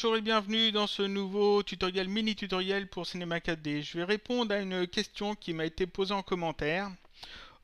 bonjour et bienvenue dans ce nouveau tutoriel, mini tutoriel pour Cinema 4D. Je vais répondre à une question qui m'a été posée en commentaire.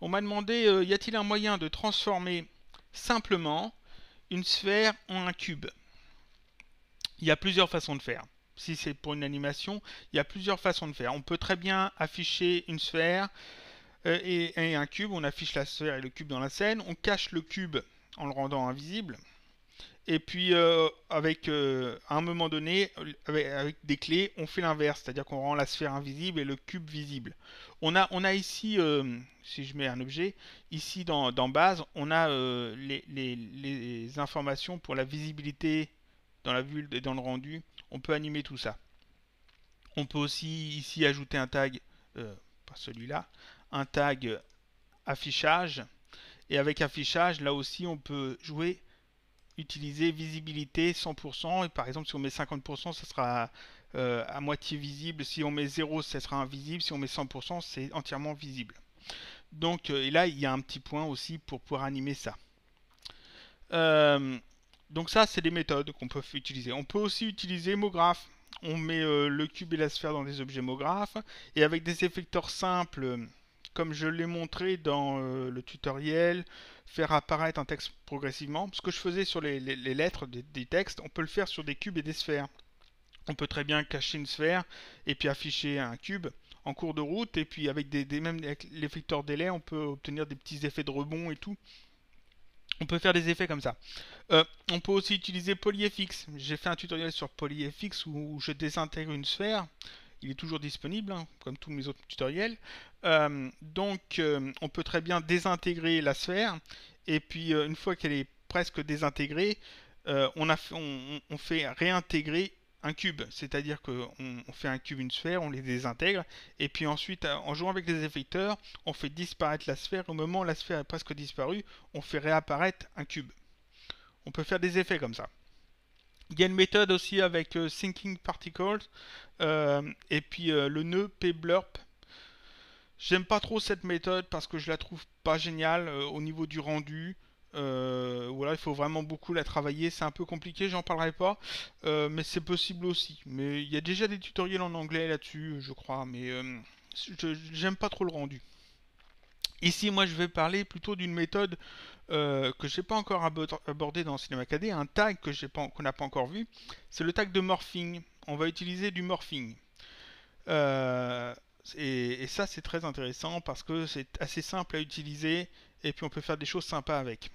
On m'a demandé, euh, y a-t-il un moyen de transformer simplement une sphère en un cube Il y a plusieurs façons de faire. Si c'est pour une animation, il y a plusieurs façons de faire. On peut très bien afficher une sphère euh, et un cube. On affiche la sphère et le cube dans la scène. On cache le cube en le rendant invisible. Et puis, euh, avec, euh, à un moment donné, euh, avec, des clés, on fait l'inverse, c'est-à-dire qu'on rend la sphère invisible et le cube visible. On a, on a ici, si je mets un objet, ici dans, dans base, on a les, les, les, informations pour la visibilité dans la vue et dans le rendu. On peut animer tout ça. On peut aussi ici ajouter un tag, pas celui-là, un tag affichage. Et avec affichage, là aussi, on peut jouer utiliser visibilité 100%. Et par exemple, si on met 50%, ça sera euh, à moitié visible. Si on met 0, ça sera invisible. Si on met 100%, c'est entièrement visible. Donc, euh, et là, il y a un petit point aussi pour pouvoir animer ça. Euh, donc ça, c'est des méthodes qu'on peut utiliser. On peut aussi utiliser MoGraph. On met le cube et la sphère dans des objets MoGraph. Et avec des effecteurs simples comme je l'ai montré dans euh, le tutoriel, faire apparaître un texte progressivement. Ce que je faisais sur les, lettres des, textes, on peut le faire sur des cubes et des sphères. On peut très bien cacher une sphère et puis afficher un cube en cours de route, et puis avec des, des l'effecteur délai, on peut obtenir des petits effets de rebond et tout. On peut faire des effets comme ça. Euh, on peut aussi utiliser PolyFX. J'ai fait un tutoriel sur PolyFX où, je désintègre une sphère. Il est toujours disponible, hein, comme tous mes autres tutoriels. Euh, donc euh, on peut très bien désintégrer la sphère et puis euh, une fois qu'elle est presque désintégrée, on, fait, réintégrer un cube, c'est-à-dire qu'on fait un cube, une sphère, on les désintègre, et puis ensuite, en jouant avec les effecteurs, on fait disparaître la sphère, au moment où la sphère est presque disparue, on fait réapparaître un cube. On peut faire des effets comme ça. Il y a une méthode aussi avec sinking Particles, et puis le nœud pblurp, J'aime pas trop cette méthode parce que je la trouve pas géniale euh, au niveau du rendu. Euh, voilà, il faut vraiment beaucoup la travailler. C'est un peu compliqué, j'en parlerai pas, euh, mais c'est possible aussi. Mais il y a déjà des tutoriels en anglais là-dessus, je crois, mais j'aime pas trop le rendu. Ici, moi, je vais parler plutôt d'une méthode que j'ai pas encore abordée dans Cinema 4 un tag que qu'on n'a pas encore vu, c'est le tag de morphing. On va utiliser du morphing. Euh, et, ça, c'est très intéressant parce que c'est assez simple à utiliser et puis on peut faire des choses sympas avec.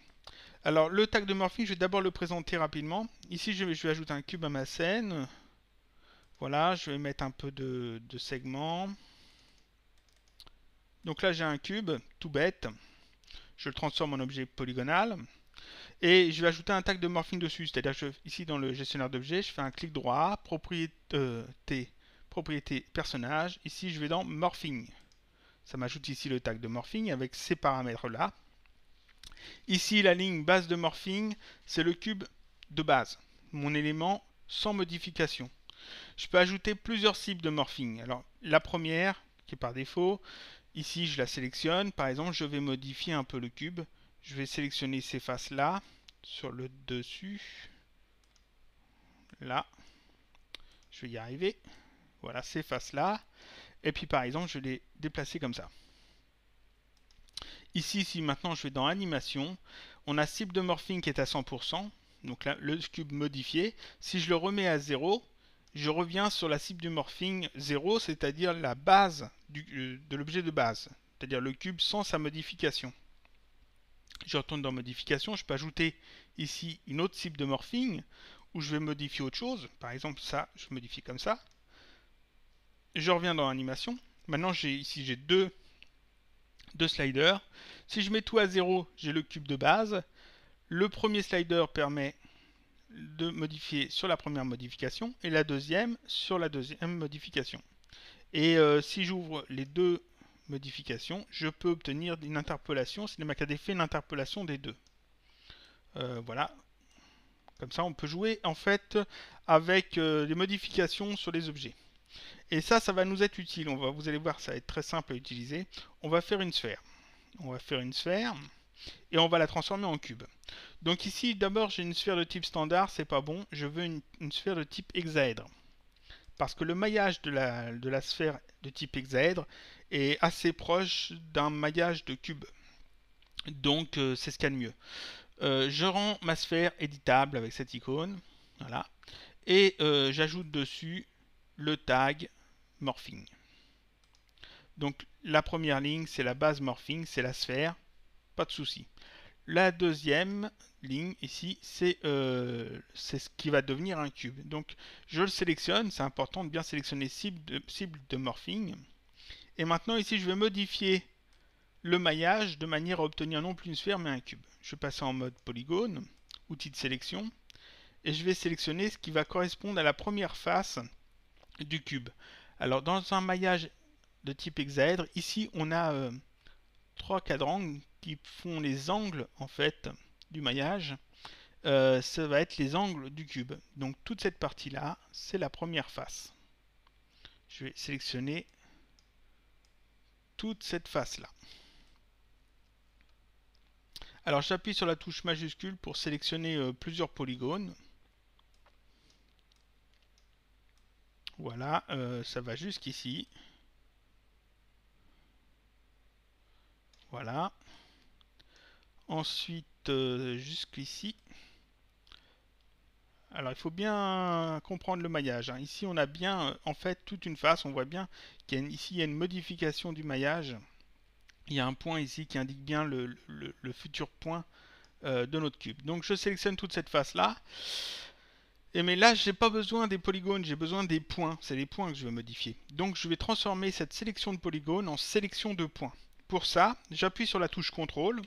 Alors, le tag de morphing, je vais d'abord le présenter rapidement. Ici, je vais, ajouter un cube à ma scène. Voilà, je vais mettre un peu de, segments. segment. Donc là, j'ai un cube, tout bête. Je le transforme en objet polygonal. Et je vais ajouter un tag de morphing dessus. C'est-à-dire, ici, dans le gestionnaire d'objets, je fais un clic droit, propriété euh, propriété personnage. Ici, je vais dans morphing. Ça m'ajoute ici le tag de morphing avec ces paramètres-là. Ici, la ligne base de morphing, c'est le cube de base, mon élément sans modification. Je peux ajouter plusieurs cibles de morphing. Alors, la première, qui est par défaut, ici, je la sélectionne. Par exemple, je vais modifier un peu le cube. Je vais sélectionner ces faces-là, sur le dessus. Là. Je vais y arriver voilà ces faces là et puis par exemple je les déplacer comme ça ici si maintenant je vais dans animation on a cible de morphing qui est à 100% donc là, le cube modifié si je le remets à 0 je reviens sur la cible du morphing 0 c'est à dire la base euh, de l'objet de base c'est à dire le cube sans sa modification je retourne dans modification, je peux ajouter ici une autre cible de morphing où je vais modifier autre chose. Par exemple, ça, je modifie comme ça je reviens dans l'animation. Maintenant, j'ai ici j'ai deux, deux sliders. Si je mets tout à zéro, j'ai le cube de base. Le premier slider permet de modifier sur la première modification et la deuxième sur la deuxième modification. Et euh, si j'ouvre les deux modifications, je peux obtenir une interpolation. Cinema 4D fait une interpolation des deux. Euh, voilà. Comme ça, on peut jouer en fait avec euh, les modifications sur les objets. Et ça, ça va nous être utile. On va, vous allez voir, ça va être très simple à utiliser. On va faire une sphère. On va faire une sphère et on va la transformer en cube. Donc ici, d'abord, j'ai une sphère de type standard, c'est pas bon. Je veux une, sphère de type hexaèdre. Parce que le maillage de la, sphère de type hexaèdre est assez proche d'un maillage de cube. Donc, euh, c'est ce qu'il y a de mieux. Euh, je rends ma sphère éditable avec cette icône. Voilà. Et euh, j'ajoute dessus le tag morphing. Donc la première ligne, c'est la base morphing, c'est la sphère, pas de souci. La deuxième ligne ici, euh, c'est ce qui va devenir un cube. Donc je le sélectionne, c'est important de bien sélectionner cible de, cible de morphing. Et maintenant ici, je vais modifier le maillage de manière à obtenir non plus une sphère mais un cube. Je vais passer en mode polygone, outil de sélection, et je vais sélectionner ce qui va correspondre à la première face du cube. Alors dans un maillage de type hexaèdre, ici on a euh, trois quadrangles qui font les angles en fait du maillage. Euh, ça va être les angles du cube. Donc toute cette partie là, c'est la première face. Je vais sélectionner toute cette face là. Alors j'appuie sur la touche majuscule pour sélectionner euh, plusieurs polygones. Voilà, euh, ça va jusqu'ici. Voilà. Ensuite, euh, jusqu'ici. Alors, il faut bien comprendre le maillage. Hein. Ici, on a bien, euh, en fait, toute une face. On voit bien qu'ici, il, y a une modification du maillage. Il y a un point ici qui indique bien le, futur point de notre cube. Donc, je sélectionne toute cette face-là. Et mais là, j'ai pas besoin des polygones, j'ai besoin des points. C'est les points que je vais modifier. Donc je vais transformer cette sélection de polygones en sélection de points. Pour ça, j'appuie sur la touche CTRL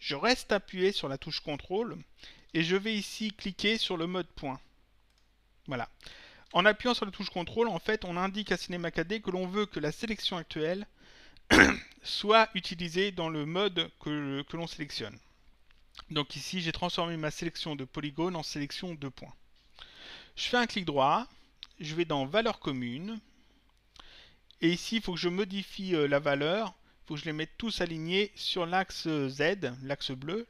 Je reste appuyé sur la touche CTRL Et je vais ici cliquer sur le mode point. Voilà. En appuyant sur la touche CTRL, en fait, on indique à Cinema 4D que l'on veut que la sélection actuelle soit utilisée dans le mode que l'on sélectionne. Donc ici, j'ai transformé ma sélection de polygones en sélection de points. Je fais un clic droit, je vais dans valeur commune. Et ici, il faut que je modifie euh, la valeur. Il faut que je les mette tous alignés sur l'axe euh, Z, l'axe bleu.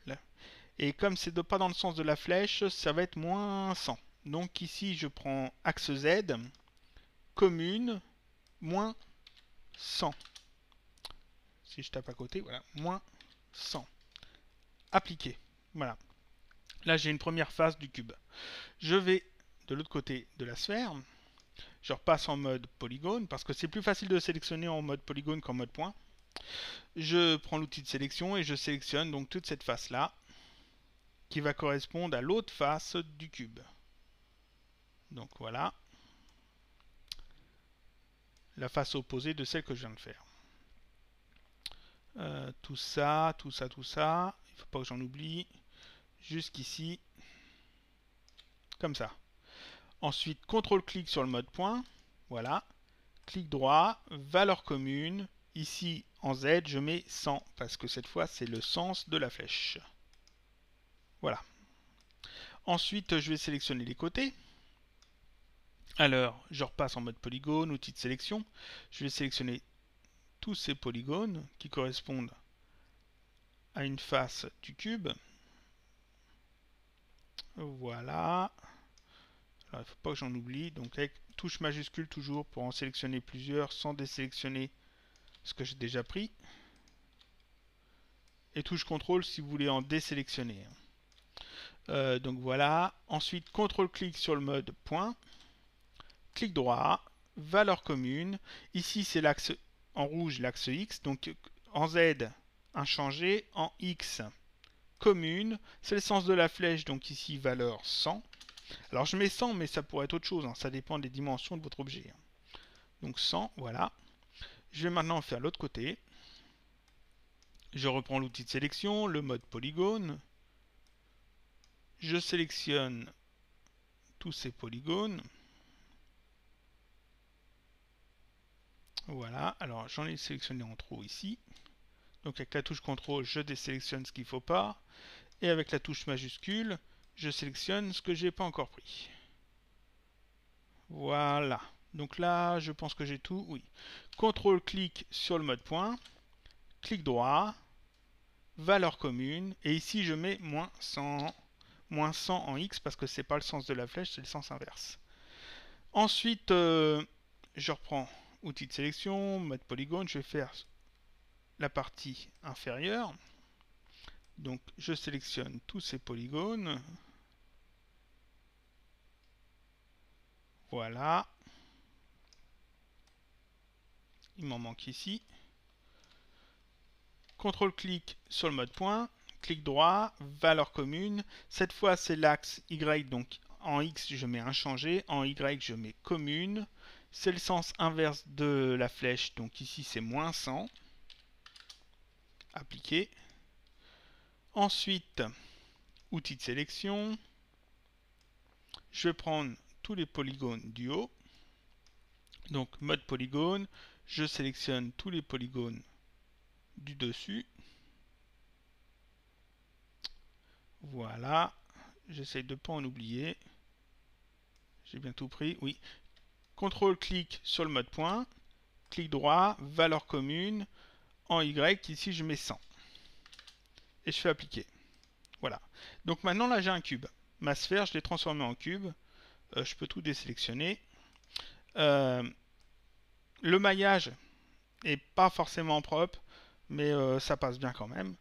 Et comme c'est pas dans le sens de la flèche, ça va être moins 100. Donc ici, je prends axe Z, commune, moins 100. Si je tape à côté, voilà, moins 100. Appliquer. Voilà. Là, j'ai une première phase du cube. Je vais de l'autre côté de la sphère. Je repasse en mode polygone parce que c'est plus facile de sélectionner en mode polygone qu'en mode point. Je prends l'outil de sélection et je sélectionne donc toute cette face là qui va correspondre à l'autre face du cube. Donc voilà la face opposée de celle que je viens de faire. Euh, tout ça, tout ça, tout ça. Il ne faut pas que j'en oublie. Jusqu'ici. Comme ça. Ensuite, contrôle-clic sur le mode point. Voilà. Clic droit, valeur commune. Ici, en Z, je mets 100 parce que cette fois, c'est le sens de la flèche. Voilà. Ensuite, je vais sélectionner les côtés. Alors, je repasse en mode polygone, outil de sélection. Je vais sélectionner tous ces polygones qui correspondent à une face du cube. Voilà il ah, ne faut pas que j'en oublie. Donc avec touche majuscule toujours pour en sélectionner plusieurs sans désélectionner ce que j'ai déjà pris. Et touche contrôle si vous voulez en désélectionner. Hein. Euh, donc voilà. Ensuite, contrôle-clic sur le mode point. Clic droit, valeur commune. Ici, c'est l'axe en rouge, l'axe X. Donc en Z, inchangé. En X, commune. C'est le sens de la flèche, donc ici, valeur 100. Alors je mets 100, mais ça pourrait être autre chose, hein. ça dépend des dimensions de votre objet. Hein. Donc 100, voilà. Je vais maintenant faire l'autre côté. Je reprends l'outil de sélection, le mode polygone. Je sélectionne tous ces polygones. Voilà, alors j'en ai sélectionné en trop ici. Donc avec la touche CTRL, je désélectionne ce qu'il ne faut pas. Et avec la touche majuscule, je sélectionne ce que j'ai pas encore pris. Voilà. Donc là, je pense que j'ai tout. Oui. Contrôle-clic sur le mode point. Clic droit. Valeur commune. Et ici, je mets moins 100. Moins 100 en X parce que c'est pas le sens de la flèche, c'est le sens inverse. Ensuite, euh, je reprends outil de sélection, mode polygone. Je vais faire la partie inférieure. Donc, je sélectionne tous ces polygones. Voilà. Il m'en manque ici. Contrôle-clic sur le mode point. Clic droit, valeur commune. Cette fois, c'est l'axe Y, donc en X, je mets inchangé. En Y, je mets commune. C'est le sens inverse de la flèche, donc ici, c'est moins 100. Appliquer. Ensuite, outil de sélection. Je vais prendre tous les polygones du haut. Donc mode polygone, je sélectionne tous les polygones du dessus. Voilà, j'essaye de ne pas en oublier. J'ai bien tout pris, oui. Contrôle clic sur le mode point, clic droit, valeur commune, en Y, ici je mets 100. Et je fais appliquer. Voilà. Donc maintenant là j'ai un cube. Ma sphère, je l'ai transformée en cube. Euh, je peux tout désélectionner. Euh, le maillage n'est pas forcément propre, mais euh, ça passe bien quand même.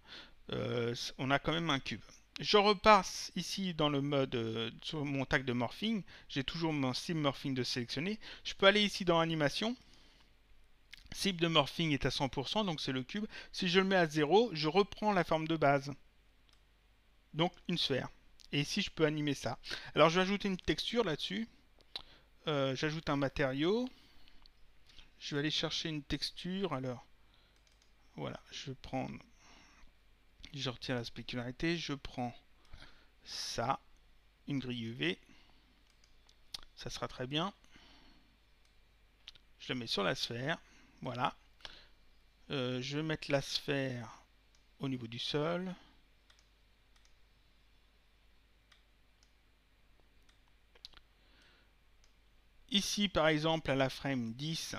on a quand même un cube. Je repasse ici dans le mode sur mon tag de morphing. J'ai toujours mon cible morphing de sélectionner. Je peux aller ici dans animation. Cible de morphing est à 100%, donc c'est le cube. Si je le mets à 0, je reprends la forme de base. Donc une sphère. Et ici, je peux animer ça. Alors, je vais ajouter une texture là-dessus. Euh, j'ajoute un matériau. Je vais aller chercher une texture. Alors, voilà, je vais prendre... Je retire la spécularité. Je prends ça, une grille UV. Ça sera très bien. Je la mets sur la sphère. Voilà. Euh, je vais mettre la sphère au niveau du sol. Ici, par exemple, à la frame 10,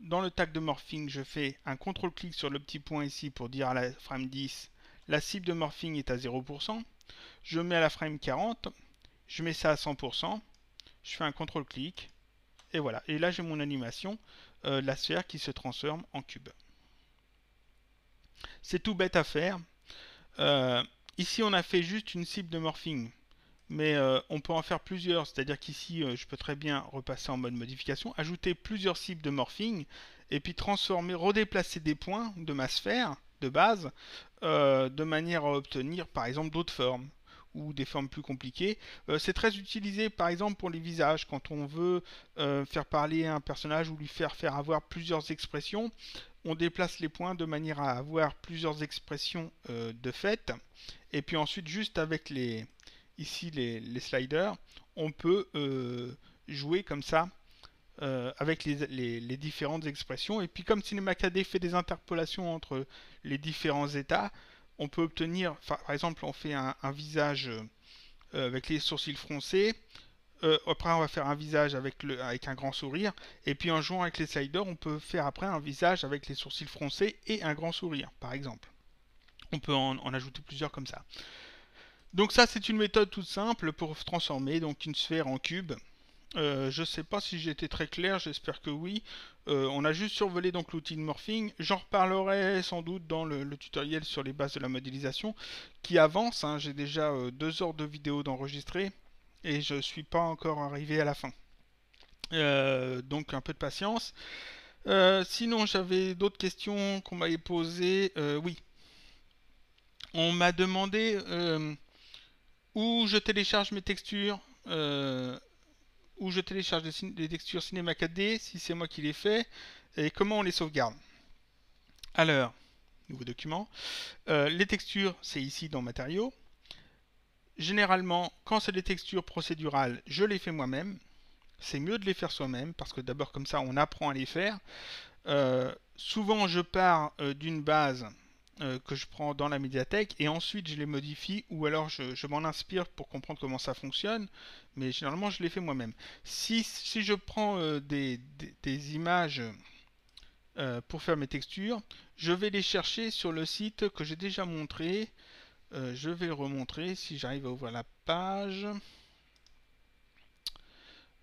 dans le tag de morphing, je fais un contrôle-clic sur le petit point ici pour dire à la frame 10, la cible de morphing est à 0%. Je mets à la frame 40, je mets ça à 100%, je fais un contrôle-clic, et voilà. Et là, j'ai mon animation, euh, la sphère qui se transforme en cube. C'est tout bête à faire. Euh, ici, on a fait juste une cible de morphing mais euh, on peut en faire plusieurs, c'est-à-dire qu'ici euh, je peux très bien repasser en mode modification, ajouter plusieurs cibles de morphing, et puis transformer, redéplacer des points de ma sphère de base, euh, de manière à obtenir par exemple d'autres formes ou des formes plus compliquées. c'est très utilisé par exemple pour les visages, quand on veut faire parler un personnage ou lui faire faire avoir plusieurs expressions, on déplace les points de manière à avoir plusieurs expressions de fait, et puis ensuite juste avec les, ici les, sliders, on peut euh, jouer comme ça euh, avec les, différentes expressions. Et puis comme KD fait des interpolations entre les différents états, on peut obtenir, par exemple, on fait un, visage euh, avec les sourcils froncés, après on va faire un visage avec, le, avec un grand sourire, et puis en jouant avec les sliders, on peut faire après un visage avec les sourcils froncés et un grand sourire, par exemple. On peut en ajouter plusieurs comme ça. Donc ça c'est une méthode toute simple pour transformer donc une sphère en cube. Euh, je ne sais pas si j'ai été très clair, j'espère que oui. Euh, on a juste survolé donc l'outil de morphing. J'en reparlerai sans doute dans le, tutoriel sur les bases de la modélisation qui avance. Hein. J'ai déjà euh, deux heures de vidéo d'enregistrer et je ne suis pas encore arrivé à la fin. donc un peu de patience. sinon j'avais d'autres questions qu'on m'avait posées. oui. On m'a demandé où je télécharge mes textures, euh, où je télécharge les, textures Cinéma 4D, si c'est moi qui les fais, et comment on les sauvegarde. Alors, nouveau document. Euh, les textures, c'est ici dans Matériaux. Généralement, quand c'est des textures procédurales, je les fais moi-même. C'est mieux de les faire soi-même, parce que d'abord comme ça, on apprend à les faire. Euh, souvent, je pars d'une base euh, que je prends dans la médiathèque et ensuite je les modifie ou alors je, m'en inspire pour comprendre comment ça fonctionne, mais généralement je les fais moi-même. Si, si, je prends euh, des, images euh, pour faire mes textures, je vais les chercher sur le site que j'ai déjà montré. je vais le remontrer si j'arrive à ouvrir la page.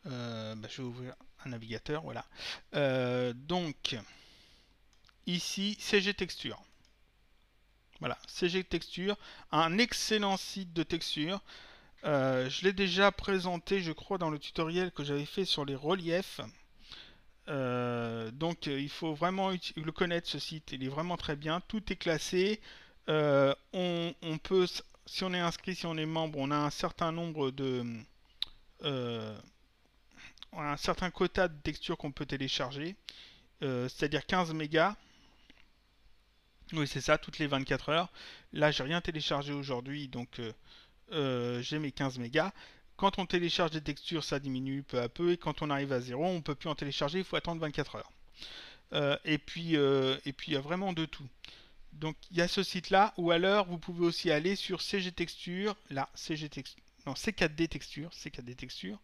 Bah, je vais ouvrir un navigateur, voilà. donc, ici, CG Texture. Voilà, CG Texture, un excellent site de texture. Euh, je l'ai déjà présenté, je crois, dans le tutoriel que j'avais fait sur les reliefs. Euh, donc euh, il faut vraiment le connaître ce site, il est vraiment très bien, tout est classé, on, peut, si on est inscrit, si on est membre, on a un certain nombre de... on a un certain quota de textures qu'on peut télécharger, c'est-à-dire 15 mégas, oui, c'est ça, toutes les 24 heures. Là, j'ai rien téléchargé aujourd'hui, donc euh, euh, j'ai mes 15 mégas. Quand on télécharge des textures, ça diminue peu à peu, et quand on arrive à zéro, on ne peut plus en télécharger, il faut attendre 24 heures. Euh, et puis, il y a vraiment de tout. Donc, il y a ce site-là, ou alors, vous pouvez aussi aller sur CG Texture, là, CG Texture. Non, C4D texture, C4D texture,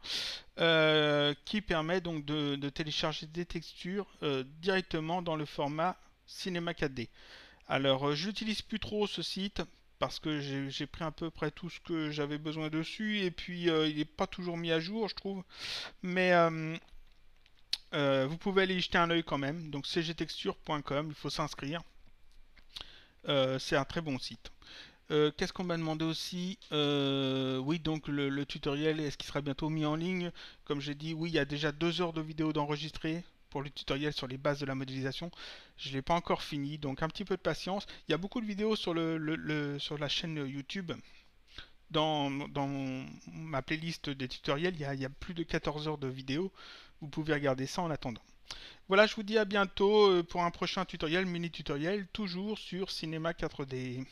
qui permet donc de, de télécharger des textures directement dans le format Cinema 4D. Alors, euh, j'utilise plus trop ce site parce que j'ai pris à peu près tout ce que j'avais besoin dessus et puis euh, il n'est pas toujours mis à jour, je trouve. Mais euh, vous pouvez aller y jeter un œil quand même. Donc, cgtexture.com, il faut s'inscrire. C'est un très bon site. Qu'est-ce qu'on m'a demandé aussi Oui, donc le, tutoriel, est-ce qu'il sera bientôt mis en ligne Comme j'ai dit, oui, il y a déjà deux heures de vidéo d'enregistrer pour le tutoriel sur les bases de la modélisation. Je ne l'ai pas encore fini, donc un petit peu de patience. Il y a beaucoup de vidéos sur, le, sur la chaîne YouTube. Dans, ma playlist des tutoriels, il y, a, il y, a, plus de 14 heures de vidéos. Vous pouvez regarder ça en attendant. Voilà, je vous dis à bientôt euh, pour un prochain tutoriel, mini tutoriel, toujours sur Cinema 4D.